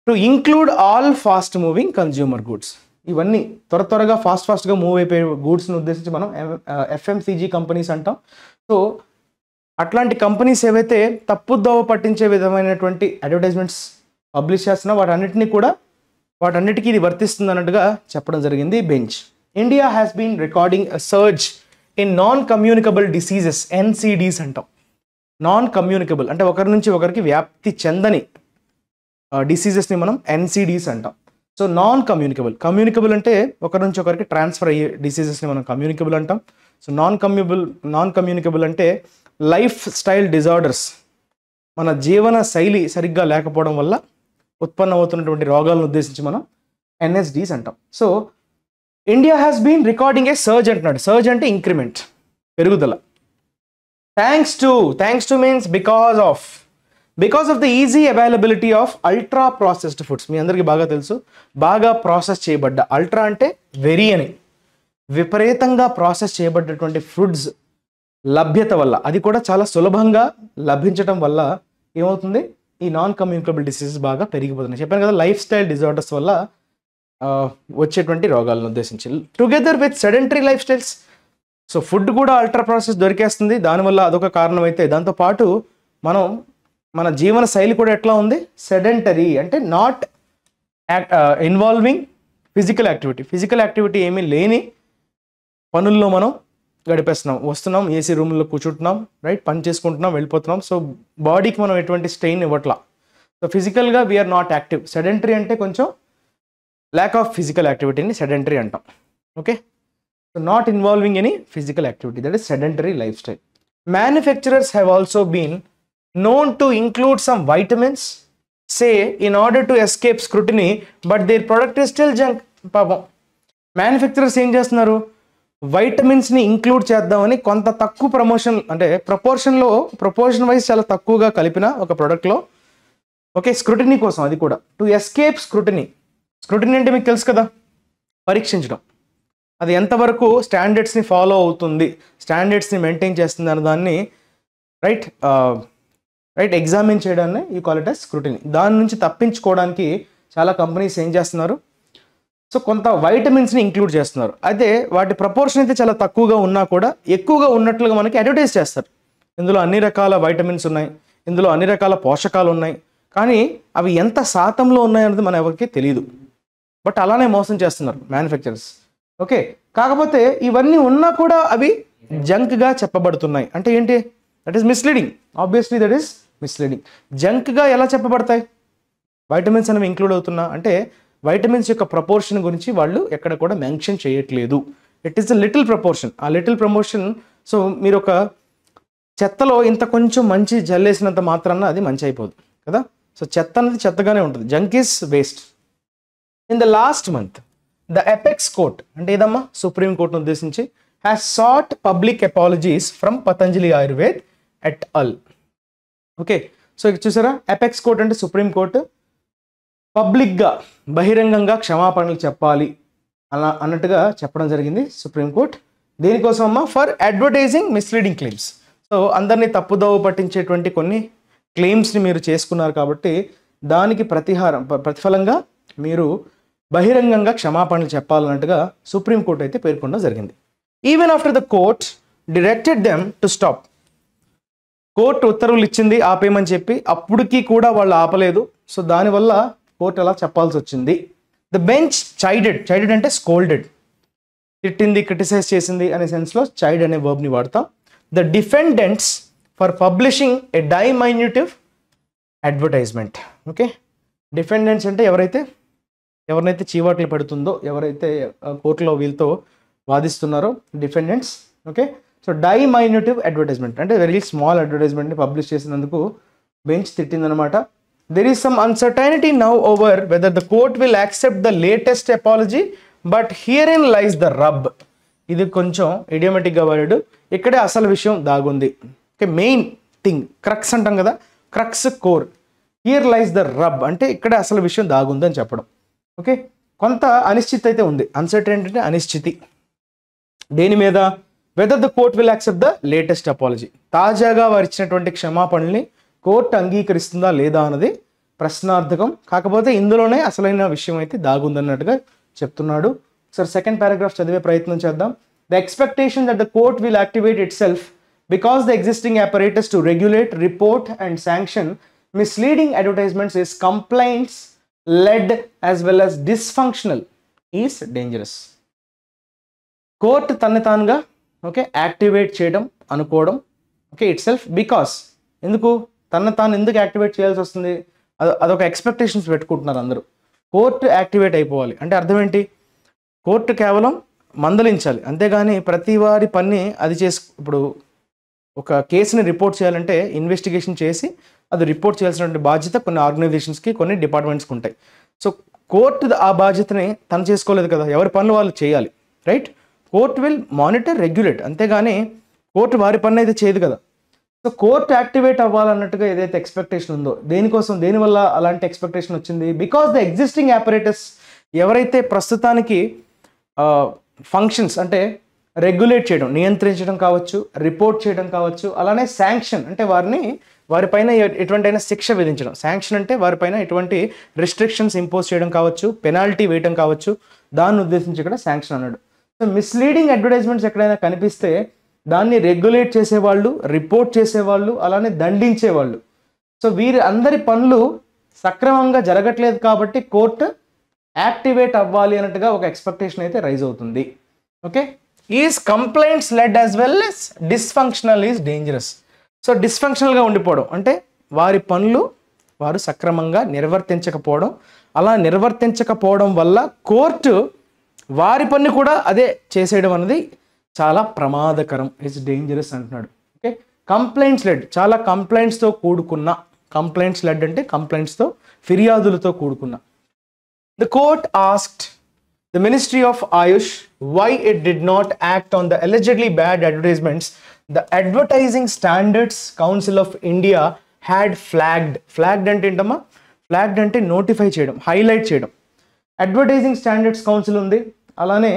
to include all fast moving consumer goods ఇవన్నీ త్వర త్వరగా ఫాస్ట్ ఫాస్ట్గా మూవ్ అయిపోయే గూడ్స్ని ఉద్దేశించి మనం ఎఫ్ఎంసీజీ కంపెనీస్ అంటాం సో అట్లాంటి కంపెనీస్ ఏవైతే తప్పుదోవ పట్టించే విధమైనటువంటి అడ్వర్టైజ్మెంట్స్ పబ్లిష్ చేస్తున్నా అన్నింటినీ కూడా వాటన్నిటికీ ఇది వర్తిస్తుంది అన్నట్టుగా చెప్పడం జరిగింది bench India has been recording a surge in non communicable diseases NCDs అంటాం నాన్ కమ్యూనికబుల్ అంటే ఒకరి నుంచి ఒకరికి వ్యాప్తి చెందని డిసీజెస్ని మనం ఎన్సిడీస్ అంటాం సో నాన్ కమ్యూనికబుల్ కమ్యూనికబుల్ అంటే ఒకరి నుంచి ఒకరికి ట్రాన్స్ఫర్ అయ్యే డిసీజెస్ని మనం కమ్యూనికబుల్ అంటాం so non communicable non communicable అంటే లైఫ్ స్టైల్ డిజార్డర్స్ మన జీవన శైలి సరిగ్గా లేకపోవడం వల్ల ఉత్పన్నమవుతున్నటువంటి రోగాలను ఉద్దేశించి మనం ఎన్ఎస్డీస్ అంటాం so India has been recording a surge అంటున్నాడు సర్జ్ అంటే ఇంక్రిమెంట్ పెరుగుదల thanks to thanks to means because of because of the easy availability of ultra processed foods మీ అందరికీ బాగా తెలుసు బాగా ప్రాసెస్ చేయబడ్డ అల్ట్రా అంటే వెరీ అని విపరీతంగా ప్రాసెస్ చేయబడ్డటువంటి ఫుడ్స్ లభ్యత వల్ల అది కూడా చాలా సులభంగా లభించటం వల్ల ఏమవుతుంది ఈ నాన్ కమ్యూనికబుల్ డిసీజెస్ బాగా పెరిగిపోతున్నాయి చెప్పాను కదా లైఫ్ స్టైల్ డిజార్డర్స్ వల్ల వచ్చేటువంటి రోగాలను ఉద్దేశించి together with sedentary lifestyles so food కూడా అల్ట్రా ప్రాసెస్ దొరికేస్తుంది దానివల్ల అదొక కారణం అయితే దాంతోపాటు మనం మన జీవన శైలి కూడా ఎట్లా ఉంది సెడెంటరీ అంటే not involving physical activity physical activity ఏమీ లేని పనుల్లో మనం గడిపేస్తున్నాం వస్తున్నాం ఏసీ రూమ్లో కూర్చుంటున్నాం రైట్ పని చేసుకుంటున్నాం వెళ్ళిపోతున్నాం సో బాడీకి మనం ఎటువంటి స్ట్రెయిన్ ఇవ్వట్లా సో ఫిజికల్గా వీఆర్ నాట్ యాక్టివ్ సెడెంటరీ అంటే కొంచెం ల్యాక్ ఆఫ్ ఫిజికల్ యాక్టివిటీని సెడెంటరీ అంటాం okay so not involving any physical activity that is sedentary lifestyle manufacturers have also been known to include some vitamins say in order to escape scrutiny but their product is still junk పాపం manufacturers ఏం చేస్తున్నారు వైటమిన్స్ని include చేద్దామని కొంత తక్కువ promotion అంటే ప్రపోర్షన్లో proportion wise చాలా తక్కువగా కలిపిన ఒక ప్రోడక్ట్లో ఓకే స్క్రూటినీ కోసం అది కూడా టు ఎస్కేప్ స్క్రూటినీ స్క్రూటినీ అంటే మీకు తెలుసు కదా పరీక్షించడం అది ఎంతవరకు స్టాండర్డ్స్ని ఫాలో అవుతుంది స్టాండర్డ్స్ని మెయింటైన్ చేస్తుంది అన్న దాన్ని రైట్ రైట్ ఎగ్జామిన్ చేయడాన్ని ఈ కాల్ ఇట్ స్క్రూటినీ దాని నుంచి తప్పించుకోవడానికి చాలా కంపెనీస్ ఏం చేస్తున్నారు సో కొంత వైటమిన్స్ని ఇంక్లూడ్ చేస్తున్నారు అయితే వాటి ప్రపోర్షన్ అయితే చాలా తక్కువగా ఉన్నా కూడా ఎక్కువగా ఉన్నట్లుగా మనకి అడ్వర్టైజ్ చేస్తారు ఇందులో అన్ని రకాల వైటమిన్స్ ఉన్నాయి ఇందులో అన్ని రకాల పోషకాలు ఉన్నాయి కానీ అవి ఎంత శాతంలో ఉన్నాయన్నది మన ఎవరికి తెలియదు బట్ అలానే మోసం చేస్తున్నారు మ్యానుఫ్యాక్చరర్స్ ఓకే కాకపోతే ఇవన్నీ ఉన్నా కూడా అవి జంక్గా చెప్పబడుతున్నాయి అంటే ఏంటి that is misleading obviously that is misleading జంక్గా ఎలా చెప్పబడతాయి వైటమిన్స్ అనేవి ఇంక్లూడ్ అవుతున్నా అంటే వైటమిన్స్ యొక్క ప్రపోర్షన్ గురించి వాళ్ళు ఎక్కడ కూడా మెన్షన్ చేయట్లేదు it is a little proportion a little promotion so మీరు ఒక చెత్తలో ఇంత కొంచెం మంచి జల్లేసినంత మాత్రాన అది మంచి అయిపోదు కదా సో చెత్త అనేది చెత్తగానే ఉంటుంది junk is waste in the last month the apex court అంటే ఏదమ్మా సుప్రీంకోర్టును ఉద్దేశించి has sought public apologies from Patanjali Ayurved et al okay so చూసారా ఎపెక్స్ కోర్ట్ అంటే సుప్రీంకోర్టు పబ్లిక్గా బహిరంగంగా క్షమాపణలు చెప్పాలి అలా అన్నట్టుగా చెప్పడం జరిగింది సుప్రీంకోర్టు దీనికోసమమ్మా for advertising misleading claims so అందరినీ తప్పుదోవ పట్టించేటువంటి కొన్ని క్లెయిమ్స్ని మీరు చేసుకున్నారు కాబట్టి దానికి ప్రతిహారం ప్రతిఫలంగా మీరు బహిరంగంగా క్షమాపణలు చెప్పాలన్నట్టుగా సుప్రీంకోర్టు అయితే పేర్కొనడం జరిగింది even after the court directed them to stop court ఉత్తర్వులు ఇచ్చింది ఆపేయమని చెప్పి అప్పటికీ కూడా వాళ్ళు ఆపలేదు సో దానివల్ల కోర్టు అలా చెప్పాల్సి వచ్చింది ద బెంచ్ చైడెడ్ చైడెడ్ అంటే స్కోల్డెడ్ తిట్టింది క్రిటిసైజ్ చేసింది అనే సెన్స్లో చైడ్ అనే వర్బ్ని వాడతాం the defendants for publishing a diminutive advertisement okay defendants అంటే ఎవరైతే ఎవరినైతే చీవాట్లు పెడుతుందో ఎవరైతే కోర్టులో వీళ్ళతో వాదిస్తున్నారో defendants okay so diminutive advertisement అంటే వెరీ స్మాల్ అడ్వర్టైజ్మెంట్ని పబ్లిష్ చేసినందుకు బెంచ్ తిట్టిందనమాట There is some uncertainty now over whether the court will accept the latest apology, but herein lies the rub. ఇది కొంచెం ఇడియోమెటిక్గా వాడాడు ఇక్కడే అసలు విషయం దాగుంది ఓకే మెయిన్ థింగ్ క్రక్స్ అంటాం కదా crux core here lies the rub అంటే ఇక్కడే అసలు విషయం దాగుందని చెప్పడం ఓకే కొంత అనిశ్చితి అయితే ఉంది అన్సర్టెంటీ అంటే అనిశ్చితి దేని మీద whether the court will accept the latest apology తాజాగా వారు ఇచ్చినటువంటి క్షమాపణల్ని కోర్టు అంగీకరిస్తుందా లేదా అన్నది ప్రశ్నార్థకం కాకపోతే ఇందులోనే అసలైన విషయం అయితే దాగుందన్నట్టుగా చెప్తున్నాడు సార్ సెకండ్ పారాగ్రాఫ్ చదివే ప్రయత్నం చేద్దాం the expectation that the court will activate itself because the existing operators to regulate report and sanction misleading advertisements is complaints led as well as dysfunctional is dangerous court తన్ని తానుగా okay activate చేయడం అనుకోవడం okay it itself because ఎందుకు తను తాను ఎందుకు activate చేయాల్సి వస్తుంది అదొక ఎక్స్పెక్టేషన్స్ పెట్టుకుంటున్నారు అందరూ కోర్టు యాక్టివేట్ అయిపోవాలి అంటే అర్థం ఏంటి కోర్టు కేవలం మందలించాలి అంతేగాని ప్రతి వారి పని అది చేసు ఇప్పుడు ఒక కేసుని రిపోర్ట్ చేయాలంటే ఇన్వెస్టిగేషన్ చేసి అది రిపోర్ట్ చేయాల్సినటువంటి బాధ్యత కొన్ని ఆర్గనైజేషన్స్కి కొన్ని డిపార్ట్మెంట్స్కి ఉంటాయి సో కోర్టు ఆ బాధ్యతని తను చేసుకోలేదు కదా ఎవరి పనులు వాళ్ళు చేయాలి right court will monitor regulate అంతేగాని కోర్టు వారి పని అయితే చేయదు కదా సో కోర్ట్ యాక్టివేట్ అవ్వాలన్నట్టుగా ఏదైతే ఎక్స్పెక్టేషన్ ఉందో దేనికోసం దేనివల్ల అలాంటి ఎక్స్పెక్టేషన్ వచ్చింది బికాస్ ద ఎగ్జిస్టింగ్ ఆపరేటర్స్ ఎవరైతే ప్రస్తుతానికి ఫంక్షన్స్ అంటే రెగ్యులేట్ చేయడం నియంత్రించడం కావచ్చు రిపోర్ట్ చేయడం కావచ్చు అలానే శాంక్షన్ అంటే వారిని వారిపైన ఎటువంటి అయినా శిక్ష విధించడం శాంక్షన్ అంటే వారిపైన ఎటువంటి రిస్ట్రిక్షన్స్ ఇంపోజ్ చేయడం కావచ్చు పెనాల్టీ వేయడం కావచ్చు దాన్ని ఉద్దేశించి ఇక్కడ శాంక్షన్ అన్నాడు సో మిస్లీడింగ్ అడ్వర్టైజ్మెంట్స్ ఎక్కడైనా కనిపిస్తే దాన్ని రెగ్యులేట్ చేసేవాళ్ళు రిపోర్ట్ చేసేవాళ్ళు అలానే దండించేవాళ్ళు సో వీరి అందరి పనులు సక్రమంగా జరగట్లేదు కాబట్టి కోర్టు యాక్టివేట్ అవ్వాలి అన్నట్టుగా ఒక ఎక్స్పెక్టేషన్ అయితే రైజ్ అవుతుంది okay is complaints led as well as dysfunctional is dangerous so డిస్ఫంక్షనల్గా ఉండిపోవడం అంటే వారి పనులు వారు సక్రమంగా నిర్వర్తించకపోవడం అలా నిర్వర్తించకపోవడం వల్ల కోర్టు వారి పని కూడా అదే చేసేయడం అనేది చాలా ప్రమాదకరం ఇట్స్ డేంజరస్ అంటున్నాడు ఓకే కంప్లైంట్స్ లెడ్ చాలా కంప్లైంట్స్తో కూడుకున్న కంప్లైంట్స్ లెడ్ అంటే కంప్లైంట్స్తో ఫిర్యాదులతో కూడుకున్న the court asked the ministry of Ayush why it did not act on the allegedly bad advertisements the advertising standards council of India had flagged flagged అంటే ఏంటమ్మా ఫ్లాగ్డ్ అంటే నోటిఫై చేయడం హైలైట్ చేయడం అడ్వర్టైజింగ్ స్టాండర్డ్స్ కౌన్సిల్ ఉంది అలానే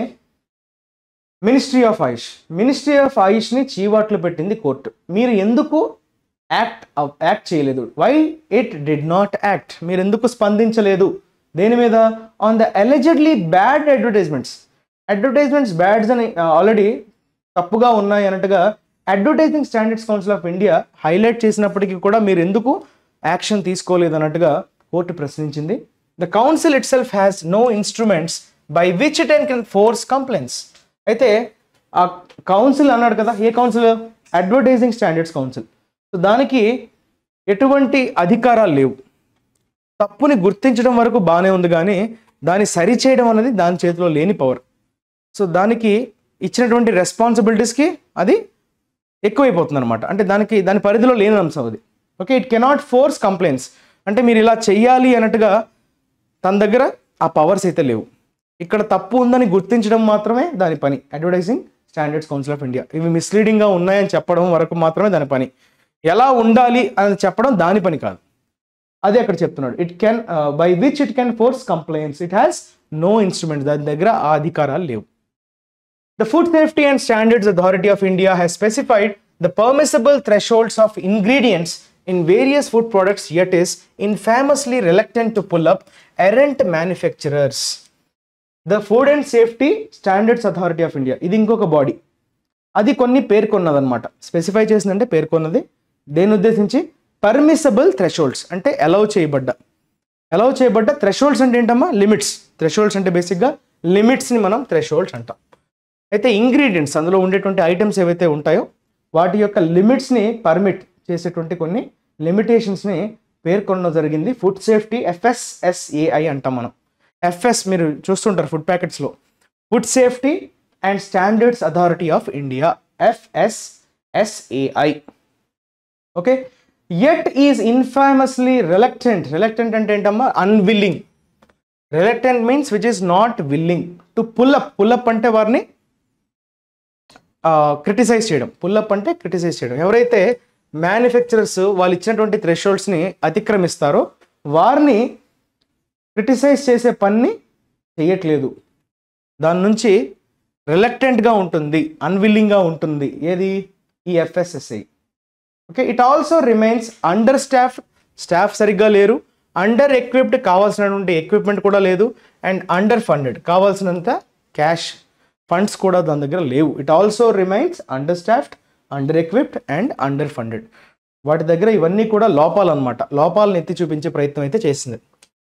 ministry of AYUSH ministry of ఆయుష్ని చీవాట్లు పెట్టింది కోర్టు మీరు ఎందుకు యాక్ట్ యాక్ట్ చేయలేదు why it did not act మీరు ఎందుకు స్పందించలేదు దేని మీద on the allegedly bad advertisements advertisements బ్యాడ్స్ అని ఆల్రెడీ uh, తప్పుగా ఉన్నాయి అన్నట్టుగా advertising standards council of India highlight చేసినప్పటికీ కూడా మీరు ఎందుకు యాక్షన్ తీసుకోలేదు అన్నట్టుగా కోర్టు ప్రశ్నించింది the council itself has no instruments by which it and can force complaints అయితే ఆ కౌన్సిల్ అన్నాడు కదా ఏ council advertising standards council so దానికి ఎటువంటి అధికారాలు లేవు తప్పుని గుర్తించడం వరకు బాగానే ఉంది కానీ దాన్ని సరిచేయడం అనేది దాని చేతిలో లేని పవర్ సో దానికి ఇచ్చినటువంటి రెస్పాన్సిబిలిటీస్కి అది ఎక్కువైపోతుంది అనమాట అంటే దానికి దాని పరిధిలో లేని అంశం అది okay it cannot force complaints అంటే మీరు ఇలా చెయ్యాలి అన్నట్టుగా తన దగ్గర ఆ పవర్స్ అయితే లేవు ఇక్కడ తప్పు ఉందని గుర్తించడం మాత్రమే దాని పని advertising standards council of India ఇవి మిస్లీడింగ్గా ఉన్నాయని చెప్పడం వరకు మాత్రమే దాని పని ఎలా ఉండాలి అని చెప్పడం దాని పని కాదు అది అక్కడ చెప్తున్నాడు it can by which it can force complaints it has no instrument దాని దగ్గర ఆ అధికారాలు లేవు the food safety and standards authority of India has specified the permissible thresholds of ingredients various food products products is infamously reluctant to pull up errant manufacturers the food and safety standards authority of India ఇది ఇంకొక body అది కొన్ని పేర్కొన్నదనమాట specify చేసిందంటే పేర్కొన్నది దేని ఉద్దేశించి permissible thresholds అంటే allow చేయబడ్డ అలౌ చేయబడ్డ థ్రెషోల్డ్స్ అంటే ఏంటమ్మా లిమిట్స్ థ్రెషోల్డ్స్ అంటే బేసిక్గా లిమిట్స్ని మనం థ్రెషోల్డ్స్ అంటాం అయితే ఇంగ్రీడియంట్స్ అందులో ఉండేటువంటి ఐటమ్స్ ఏవైతే ఉంటాయో వాటి యొక్క లిమిట్స్ని పర్మిట్ చేసేటువంటి కొన్ని లిమిటేషన్స్ని పేర్కొనడం జరిగింది ఫుడ్ సేఫ్టీ ఎఫ్ఎస్ఎస్ఏఐ అంటాం మనం ఎఫ్ఎస్ మీరు చూస్తుంటారు ఫుడ్ ప్యాకెట్స్లో food safety and standards authority of India FSSAI okay it is infamously reluctant reluctant అంటే ఏంటమ్మా unwilling reluctant means which is not willing to pull up pull up అంటే వారిని క్రిటిసైజ్ చేయడం పుల్అప్ అంటే క్రిటిసైజ్ చేయడం ఎవరైతే మ్యానుఫ్యాక్చరర్స్ వాళ్ళు ఇచ్చినటువంటి థ్రెషోల్డ్స్ని అతిక్రమిస్తారో వారిని క్రిటిసైజ్ చేసే పనిని చేయట్లేదు దాని నుంచి రిలక్టెంట్గా ఉంటుంది అన్విల్లింగ్గా ఉంటుంది ఏది ఈ FSSI okay it also remains under staff staff సరిగ్గా లేరు అండర్ ఎక్విప్డ్ కావాల్సినటువంటి ఎక్విప్మెంట్ కూడా లేదు అండ్ అండర్ ఫండెడ్ కావాల్సినంత క్యాష్ ఫండ్స్ కూడా దాని దగ్గర లేవు it also remains under staffed under equipped and under funded వాటి దగ్గర ఇవన్నీ కూడా లోపాలన్నమాట లోపాలను ఎత్తి చూపించే ప్రయత్నం అయితే చేసింది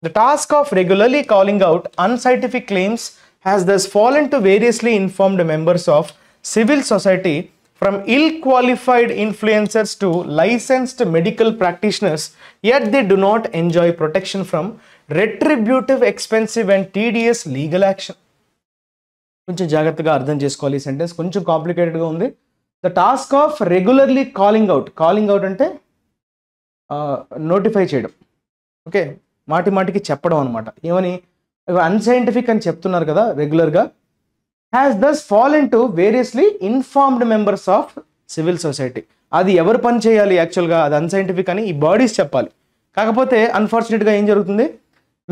The task of regularly calling out unscientific claims has thus fallen to variously informed members of civil society from ill-qualified influencers to licensed medical practitioners, yet they do not enjoy protection from retributive, expensive and tedious legal action. కొంచెం జాగ్రత్తగా అర్థం చేసుకోవాలి ఈ sentence కొంచెం కాంప్లికేటెడ్గా ఉంది the task of regularly calling out calling out అంటే notify చేయడం ఓకే మాటి మాటికి చెప్పడం అనమాట ఏమని అన్సైంటిఫిక్ అని చెప్తున్నారు కదా రెగ్యులర్గా has thus fall in to variously informed members of civil society అది ఎవరు పని చేయాలి యాక్చువల్గా అది అన్సైంటిఫిక్ అని ఈ బాడీస్ చెప్పాలి కాకపోతే అన్ఫార్చునేట్గా ఏం జరుగుతుంది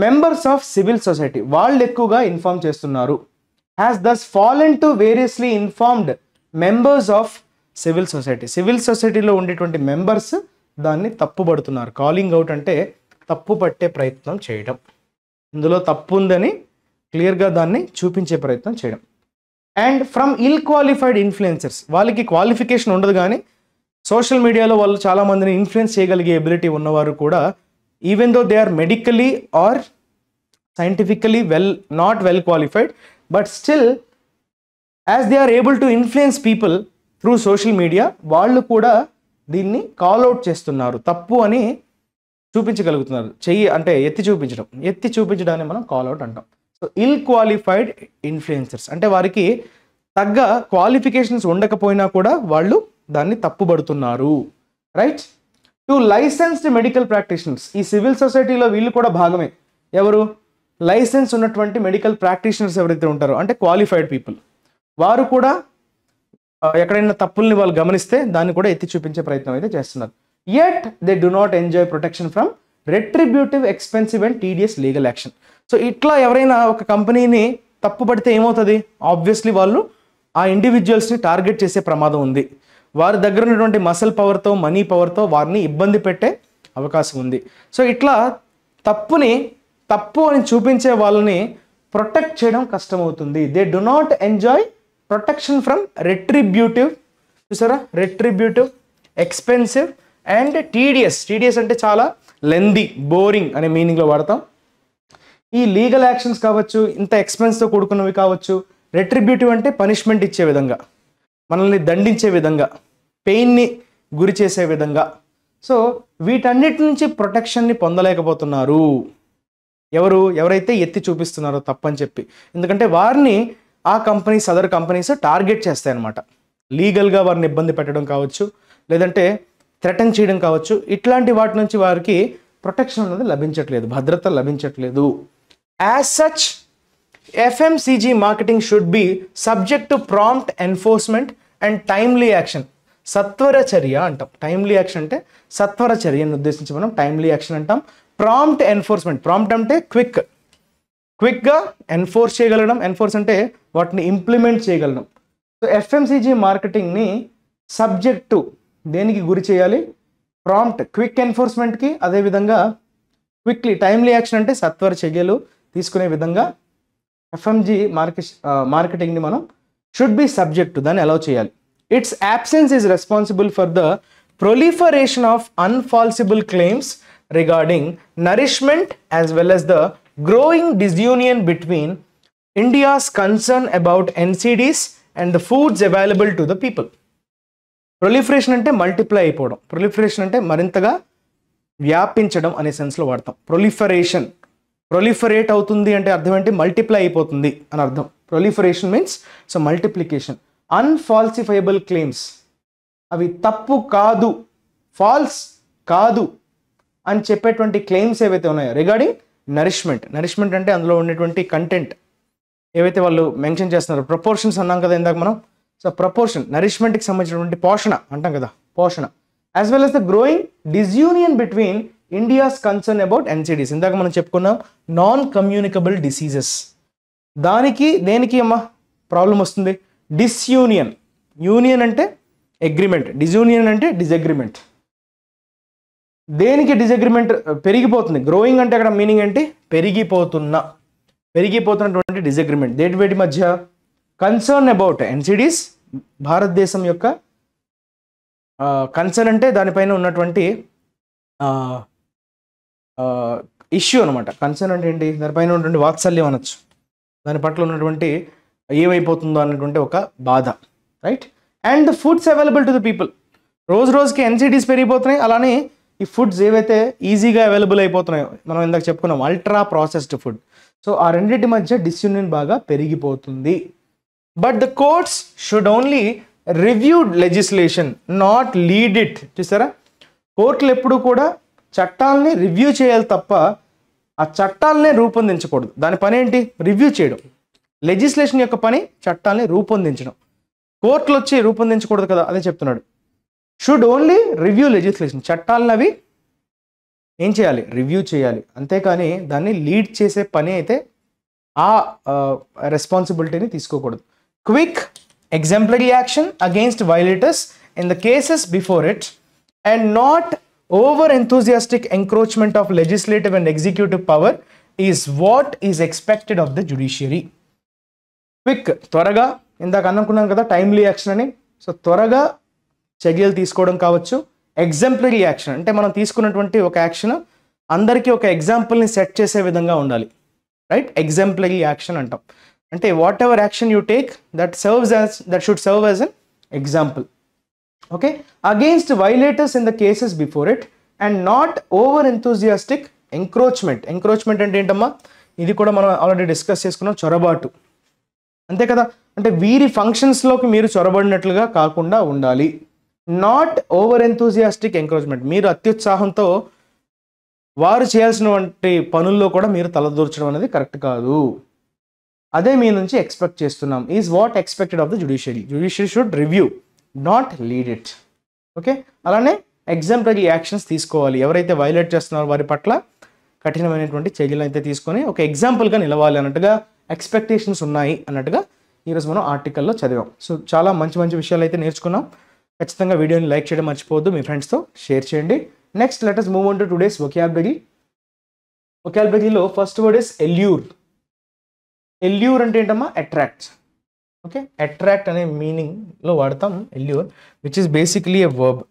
మెంబర్స్ ఆఫ్ సివిల్ సొసైటీ వాళ్ళు ఎక్కువగా ఇన్ఫార్మ్ చేస్తున్నారు has thus in to variously informed members of civil society civil సొసైటీలో ఉండేటువంటి మెంబర్స్ దాన్ని తప్పుబడుతున్నారు కాలింగ్ అవుట్ అంటే తప్పు పట్టే ప్రయత్నం చేయడం ఇందులో తప్పు ఉందని క్లియర్గా దాన్ని చూపించే ప్రయత్నం చేయడం and from ill qualified influencers వాళ్ళకి క్వాలిఫికేషన్ ఉండదు కానీ సోషల్ మీడియాలో వాళ్ళు చాలామందిని ఇన్ఫ్లుయెన్స్ చేయగలిగే ఎబిలిటీ ఉన్నవారు కూడా even though they are medically or scientifically well not well qualified but still as they are able to influence people through social media వాళ్ళు కూడా దీన్ని కాల్ అవుట్ చేస్తున్నారు తప్పు అని చూపించగలుగుతున్నారు చెయ్యి అంటే ఎత్తి చూపించడం ఎత్తి చూపించడాన్ని మనం కాల్అవుట్ అంటాం సో ఇల్ క్వాలిఫైడ్ ఇన్ఫ్లుయెన్సర్స్ అంటే వారికి తగ్గ క్వాలిఫికేషన్స్ ఉండకపోయినా కూడా వాళ్ళు దాన్ని తప్పుబడుతున్నారు right to licensed medical practitioners ఈ సివిల్ సొసైటీలో వీళ్ళు కూడా భాగమే ఎవరు లైసెన్స్ ఉన్నటువంటి మెడికల్ ప్రాక్టీషనర్స్ ఎవరైతే ఉంటారో అంటే క్వాలిఫైడ్ పీపుల్ వారు కూడా ఎక్కడైనా తప్పుల్ని వాళ్ళు గమనిస్తే దాన్ని కూడా ఎత్తి చూపించే ప్రయత్నం అయితే చేస్తున్నారు yet they do not enjoy protection from retributive expensive and tedious legal action so ఇట్లా ఎవరైనా ఒక కంపెనీని తప్పుపడితే ఏమవుతుంది ఆబ్వియస్లీ వాళ్ళు ఆ ఇండివిజువల్స్ని టార్గెట్ చేసే ప్రమాదం ఉంది వారి దగ్గర ఉన్నటువంటి మసల్ పవర్తో మనీ పవర్తో వారిని ఇబ్బంది పెట్టే అవకాశం ఉంది సో ఇట్లా తప్పుని తప్పు అని చూపించే వాళ్ళని ప్రొటెక్ట్ చేయడం కష్టమవుతుంది they do not enjoy protection from retributive చూసారా retributive expensive and tedious tedious అంటే చాలా లెందీ బోరింగ్ అనే మీనింగ్లో వాడతాం ఈ లీగల్ యాక్షన్స్ కావచ్చు ఇంత ఎక్స్పెన్స్తో కూడుకున్నవి కావచ్చు రెట్రిబ్యూటివ్ అంటే పనిష్మెంట్ ఇచ్చే విధంగా మనల్ని దండించే విధంగా పెయిన్ని గురి చేసే విధంగా సో వీటన్నిటి నుంచి ప్రొటెక్షన్ని పొందలేకపోతున్నారు ఎవరు ఎవరైతే ఎత్తి చూపిస్తున్నారో తప్పని చెప్పి ఎందుకంటే వారిని ఆ కంపెనీస్ అదర్ కంపెనీస్ టార్గెట్ చేస్తాయి అనమాట లీగల్గా వారిని ఇబ్బంది పెట్టడం కావచ్చు లేదంటే థ్రెటన్ చేయడం కావచ్చు ఇట్లాంటి వాటి నుంచి వారికి ప్రొటెక్షన్ అనేది లభించట్లేదు భద్రత లభించట్లేదు as such FMCG marketing should be subject to prompt enforcement and timely action సత్వర చర్య అంటాం టైమ్లీ యాక్షన్ అంటే సత్వర చర్యను ఉద్దేశించి మనం టైమ్లీ యాక్షన్ అంటాం ప్రాంప్ట్ ఎన్ఫోర్స్మెంట్ ప్రాంప్ట్ అంటే క్విక్ క్విక్గా ఎన్ఫోర్స్ చేయగలడం ఎన్ఫోర్స్ అంటే వాటిని ఇంప్లిమెంట్ చేయగలడం సో ఎఫ్ఎంసీజీ మార్కెటింగ్ని సబ్జెక్ట్ టు దేనికి గురి చేయాలి ప్రాంప్ట్ క్విక్ ఎన్ఫోర్స్మెంట్కి అదేవిధంగా క్విక్లీ టైమ్లీ యాక్షన్ అంటే సత్వర చర్యలు తీసుకునే విధంగా ఎఫ్ఎంజి మార్కెట్ మార్కెటింగ్ని మనం షుడ్ బి సబ్జెక్ట్ దాన్ని అలౌ చేయాలి its absence is responsible for the proliferation of unfalsifiable claims regarding nourishment as well as the growing disunion between India's concern about NCDs and the foods available to the people proliferation అంటే multiply అయిపోవడం proliferation అంటే మరింతగా వ్యాపించడం అనే సెన్స్లో వాడతాం proliferation proliferate అవుతుంది అంటే అర్థం ఏంటి మల్టిప్లై అయిపోతుంది అని అర్థం proliferation means so multiplication unfalsifiable claims అవి తప్పు కాదు ఫాల్స్ కాదు అని చెప్పేటువంటి క్లెయిమ్స్ ఏవైతే ఉన్నాయో రిగార్డింగ్ నరిష్మెంట్ నరిష్మెంట్ అంటే అందులో ఉండేటువంటి కంటెంట్ ఏవైతే వాళ్ళు మెన్షన్ చేస్తున్నారో ప్రపోర్షన్స్ అన్నాం కదా ఇందాక మనం సో ప్రపోర్షన్ నరిష్మెంట్కి సంబంధించినటువంటి పోషణ అంటాం కదా పోషణ as well as the growing disunion between India's concern about NCDs ఇందాక మనం చెప్పుకున్నాం నాన్ కమ్యూనికబుల్ డిసీజెస్ దానికి దేనికి అమ్మా ప్రాబ్లం వస్తుంది డిస్యూనియన్ యూనియన్ అంటే అగ్రిమెంట్ డిస్యూనియన్ అంటే డిజగ్రిమెంట్ దేనికి డిజగ్రిమెంట్ పెరిగిపోతుంది గ్రోయింగ్ అంటే అక్కడ మీనింగ్ ఏంటి పెరిగిపోతున్న పెరిగిపోతున్నటువంటి డిజగ్రిమెంట్ దేటి వేటి మధ్య కన్సర్న్ అబౌట్ ఎన్సిడీస్ భారతదేశం యొక్క కన్సర్న్ అంటే దానిపైన ఉన్నటువంటి ఇష్యూ అనమాట కన్సర్న్ అంటే ఏంటి దానిపైన ఉన్నటువంటి వాత్సల్యం అనొచ్చు దాని పట్ల ఉన్నటువంటి ఏమైపోతుందో అన్నటువంటి ఒక బాధ right and foods available to the people రోజు రోజుకి ఎన్సిడీస్ పెరిగిపోతున్నాయి అలానే ఈ ఫుడ్స్ ఏవైతే ఈజీగా అవైలబుల్ అయిపోతున్నాయో మనం ఇందాక చెప్పుకున్నాం అల్ట్రా ప్రాసెస్డ్ ఫుడ్ సో ఆ రెండింటి మధ్య డిస్యూనియన్ బాగా పెరిగిపోతుంది but the courts should only reviewed legislation not lead it చూసారా కోర్టులు ఎప్పుడు కూడా చట్టాలని రివ్యూ చేయాలి తప్ప ఆ చట్టాలనే రూపొందించకూడదు దాని పని ఏంటి రివ్యూ చేయడం లెజిస్లేషన్ యొక్క పని చట్టాలని రూపొందించడం కోర్టులు వచ్చి రూపొందించకూడదు కదా అదే చెప్తున్నాడు షుడ్ ఓన్లీ రివ్యూ లెజిస్లేషన్ చట్టాలను అవి ఏం చేయాలి రివ్యూ చేయాలి అంతేకాని దాన్ని లీడ్ చేసే పని అయితే ఆ రెస్పాన్సిబిలిటీని తీసుకోకూడదు quick exemplary action against violators in the cases before it and not over enthusiastic encroachment of legislative and executive power is what is expected of the judiciary. Quick త్వరగా ఇందాక అనుకున్నాం కదా టైమ్లీ యాక్షన్ అని సో త్వరగా చర్యలు తీసుకోవడం కావచ్చు exemplary action అంటే మనం తీసుకున్నటువంటి ఒక యాక్షన్ అందరికీ ఒక ఎగ్జాంపుల్ని సెట్ చేసే విధంగా ఉండాలి రైట్ ఎగ్జాంపులరీ యాక్షన్ అంటాం అంటే whatever action you take that serves as that should serve as an example okay against violators in the cases before it and not over enthusiastic encroachment encroachment అంటే ఏంటమ్మా ఇది కూడా మనం already discuss చేసుకున్నాం చొరబాటు అంతే కదా అంటే వీరి ఫంక్షన్స్లోకి మీరు చొరబడినట్లుగా కాకుండా ఉండాలి నాట్ ఓవర్ ఎంతూజియాస్టిక్ ఎంక్రోచ్మెంట్ మీరు అత్యుత్సాహంతో వారు చేయాల్సినటువంటి పనుల్లో కూడా మీరు తలదూర్చడం అనేది కరెక్ట్ కాదు అదే మీ నుంచి ఎక్స్పెక్ట్ చేస్తున్నాం is what expected of the judiciary judiciary should review not lead it okay అలానే ఎగ్జాంపుల్కి యాక్షన్స్ తీసుకోవాలి ఎవరైతే వైలేట్ చేస్తున్నారో వారి పట్ల కఠినమైనటువంటి చర్యలు అయితే తీసుకొని ఒక ఎగ్జాంపుల్గా నిలవాలి అన్నట్టుగా ఎక్స్పెక్టేషన్స్ ఉన్నాయి అన్నట్టుగా ఈరోజు మనం ఆర్టికల్లో చదివాం సో చాలా మంచి మంచి విషయాలు అయితే నేర్చుకున్నాం ఖచ్చితంగా వీడియోని లైక్ చేయడం మర్చిపోవద్దు మీ ఫ్రెండ్స్తో షేర్ చేయండి next letters move on to days ఒకే ఒకాల్బెరీలో first word is allure allure అంటే ఏంటమ్మా అట్రాక్ట్ ఓకే అట్రాక్ట్ అనే మీనింగ్లో వాడతాం allure which is basically a verb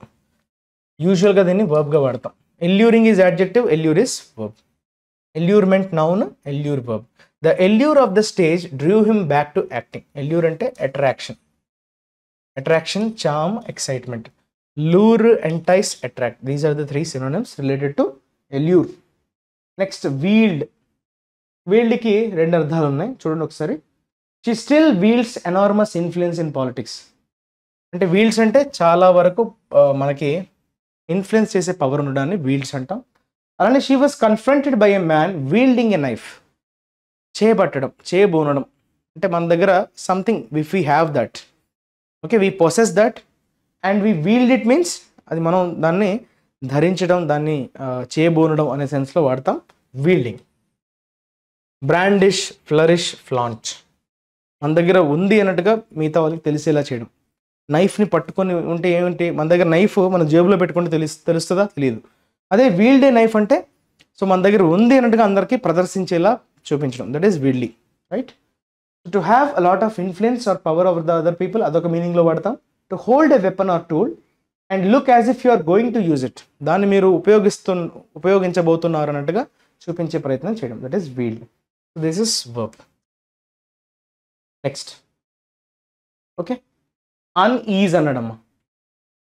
యూజువల్గా దీన్ని వర్బ్గా వాడతాం alluring is adjective allure is verb allurement noun allure verb the allure of the stage drew him back to acting allure అంటే attraction attraction charm excitement lure entice attract these are the three synonyms related to allure next wield వీళ్ళకి రెండు అర్థాలు ఉన్నాయి చూడండి ఒకసారి she still wields enormous influence in politics అంటే wields అంటే చాలా వరకు మనకి ఇన్ఫ్లుయెన్స్ చేసే పవర్ ఉండడాన్ని వీల్డ్స్ అంటాం అలానే she was confronted by a man wielding a knife చేపట్టడం చేయబోనడం అంటే మన దగ్గర something which we have that okay we possess that and we wield it means అది మనం దాన్ని ధరించడం దాన్ని చేయబోనడం అనే సెన్స్లో వాడతాం వీల్డింగ్ బ్రాండిష్ ఫ్లరిష్ ఫ్లాంచ్ మన దగ్గర ఉంది అన్నట్టుగా మిగతా వాళ్ళకి తెలిసేలా చేయడం నైఫ్ని పట్టుకొని ఉంటే ఏమిటి మన దగ్గర నైఫ్ మన జేబులో పెట్టుకుంటే తెలుసు తెలుస్తుందా తెలియదు అదే వీల్డే నైఫ్ అంటే సో మన దగ్గర ఉంది అన్నట్టుగా అందరికీ ప్రదర్శించేలా చూపించడం that is wield right to have a lot of influence or power of the other people అదొక మీనింగ్లో వాడతాం to hold a weapon or tool and look as if you are going to use it దాన్ని మీరు ఉపయోగిస్తు ఉపయోగించబోతున్నారు అన్నట్టుగా చూపించే ప్రయత్నం చేయడం that is wield this is verb. Next. Okay. Unease anadamma.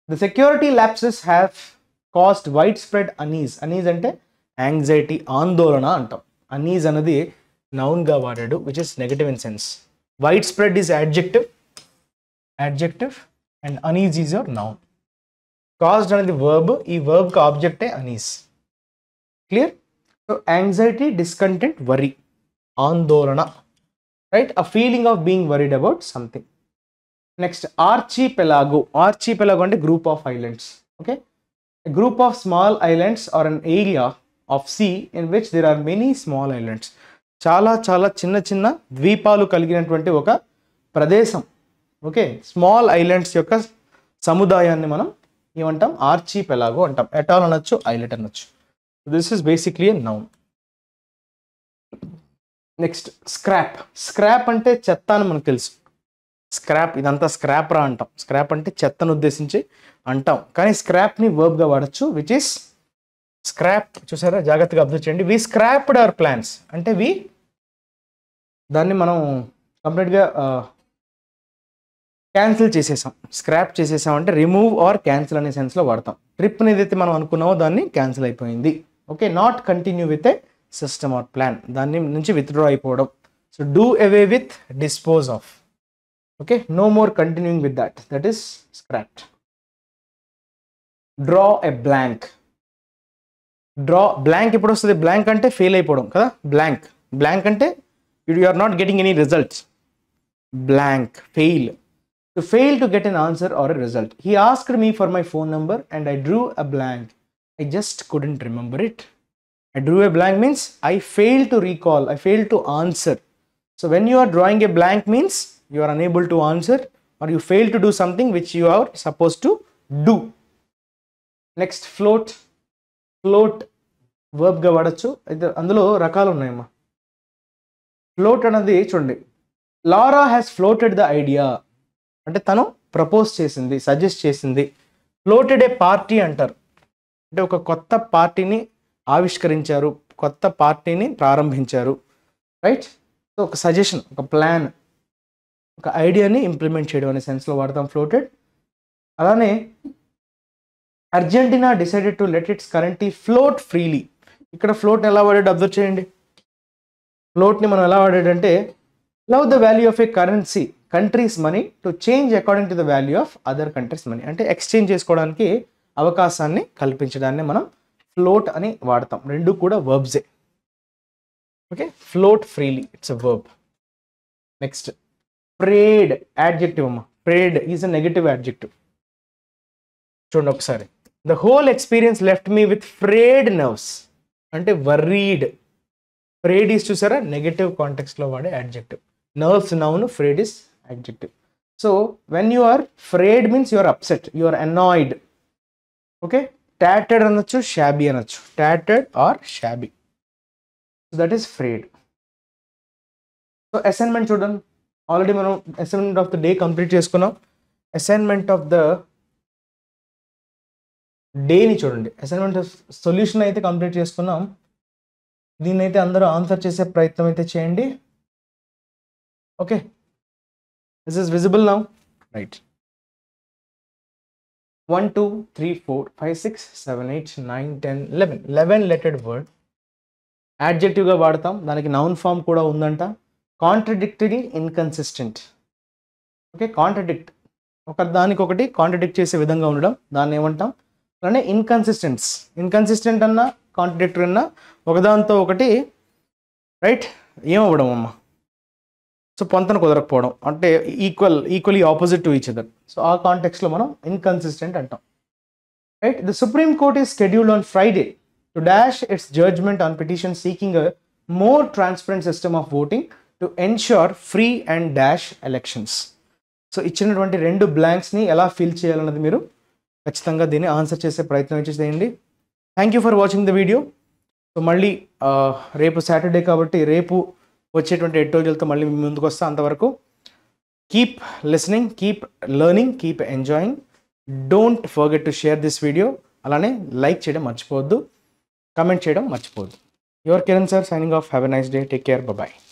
The security lapses have caused widespread unease. Unease ante anxiety ఆందోళన అంటాం అనీజ్ అన్నది నౌన్గా వాడాడు which is negative in sense widespread is adjective adjective and unease is your noun caused అనేది verb ఈ వర్బ్కి ఆబ్జెక్టే unease clear so anxiety discontent worry ఆందోళన రైట్ ఆ feeling of being worried about something next archipelago archipelago అంటే group of islands okay group of small islands or an area of sea in which there are many small islands చాలా చాలా చిన్న చిన్న ద్వీపాలు కలిగినటువంటి ఒక ప్రదేశం okay small islands యొక్క సముదాయాన్ని మనం ఏమంటాం ఆర్చి పెలాగో అంటాం ఎటాల్ అనొచ్చు ఐలెట్ అనొచ్చు this is basically noun next scrap scrap అంటే చెత్త అని మనకు తెలుసు స్క్రాప్ ఇదంతా స్క్రాప్ రా అంటాం స్క్రాప్ అంటే చెత్తను ఉద్దేశించి అంటాం కానీ స్క్రాప్ని వర్బ్గా వాడచ్చు విచ్ ఈస్ స్క్రాప్ చూసారా జాగ్రత్తగా అబ్జర్వ్ చేయండి వి స్క్రాప్డ్ అవర్ ప్లాన్స్ అంటే వి దాన్ని మనం కంప్లీట్గా క్యాన్సిల్ చేసేసాం స్క్రాప్ చేసేసాం అంటే రిమూవ్ ఆర్ క్యాన్సిల్ అనే సెన్స్లో వాడతాం ట్రిప్ని ఏదైతే మనం అనుకున్నామో దాన్ని క్యాన్సిల్ అయిపోయింది okay not continue with a system or plan. Dhani nunchi withdraw ipodam. So do away with, dispose of. Okay, no more continuing with that. That is scrapped. Draw a blank. Draw blank ipodos the blank ante fail ipodam. Kada? Blank. Blank ante you are not getting any results. Blank. Fail. To fail to get an answer or a result. He asked me for my phone number and I drew a blank. I just couldn't remember it. I drew a blank means I failed to recall, I failed to answer. So when you are drawing a blank means you are unable to answer or you fail to do something which you are supposed to do. Next float, float వర్బ్గా వాడచ్చు అయితే అందులో రకాలు ఉన్నాయమ్మా float అనేది చూడండి Laura has floated the idea అంటే తను ప్రపోజ్ చేసింది సజెస్ట్ చేసింది ఫ్లోటెడ్ ఏ పార్టీ అంటారు అంటే ఒక కొత్త పార్టీని ఆవిష్కరించారు కొత్త పార్టీని ప్రారంభించారు రైట్ సో ఒక సజెషన్ ఒక ప్లాన్ ఒక ఐడియాని ఇంప్లిమెంట్ చేయడం అనే సెన్స్లో వాడతాం ఫ్లోటెడ్ అలానే Argentina decided to let its currency float freely ఇక్కడ ఫ్లోట్ని ఎలా వాడాడు అబ్జర్వ్ చేయండి ఫ్లోట్ని మనం ఎలా వాడాడంటే love the value of a currency countries money to change according to the value of other countries money అంటే ఎక్స్చేంజ్ చేసుకోవడానికి అవకాశాన్ని కల్పించడాన్ని మనం ఫ్లోట్ అని వాడతాం రెండు కూడా వర్బ్జే okay float freely it's a verb next frayed adjective అమ్మా frayed is a negative adjective చూడండి ఒకసారి the whole experience left me with frayed nerves అంటే వర్రీడ్ ఫ్రేడ్ ఈస్ చూసారా నెగటివ్ కాంటెక్స్లో వాడే adjective nerves noun frayed is adjective so when you are frayed means you are upset you are annoyed okay టాటెడ్ అనొచ్చు shabby అనొచ్చు టాటెడ్ or shabby that is frayed so assignment చూడండి already మనం assignment of the day complete చేసుకున్నాం assignment of the డేని చూడండి assignment solution అయితే కంప్లీట్ చేసుకున్నాం దీన్ని అయితే అందరూ ఆన్సర్ చేసే ప్రయత్నం అయితే చేయండి okay this is visible now right one two three four five six seven eight nine ten eleven eleven lettered word. యాడ్జెక్టివ్గా వాడతాం దానికి నౌన్ ఫామ్ కూడా ఉందంట కాంట్రడిక్టరీ ఇన్కన్సిస్టెంట్ ఓకే కాంట్రడిక్ట్ ఒక దానికొకటి కాంట్రడిక్ట్ చేసే విధంగా ఉండడం దాన్ని ఏమంటాం అలానే ఇన్కన్సిస్టెంట్స్ ఇన్కన్సిస్టెంట్ అన్నా కాంట్రడిక్టరీ అన్నా ఒకదానితో ఒకటి రైట్ ఏమవ్వడం అమ్మా సో పొంతన కుదరకపోవడం అంటే equal equally opposite to each other so ఆ కాంటెక్స్లో మనం ఇన్కన్సిస్టెంట్ అంటాం right the Supreme Court is scheduled on Friday to dash its judgment on petition seeking a more transparent system of voting to ensure free and dash elections so ఇచ్చినటువంటి రెండు బ్లాంక్స్ని ఎలా fill చేయాలన్నది మీరు ఖచ్చితంగా దీన్ని ఆన్సర్ చేసే ప్రయత్నం చేసేయండి చేయండి thank you for watching the video so మళ్ళీ రేపు సాటర్డే కాబట్టి రేపు వచ్చేటువంటి ఎడిటోరియల్తో మళ్ళీ ముందుకు వస్తా అంతవరకు keep listening keep learning keep enjoying don't forget to share this video అలానే లైక్ చేయడం మర్చిపోవద్దు కమెంట్ చేయడం మర్చిపోవద్దు your Kiran sir signing off have a nice day take care bye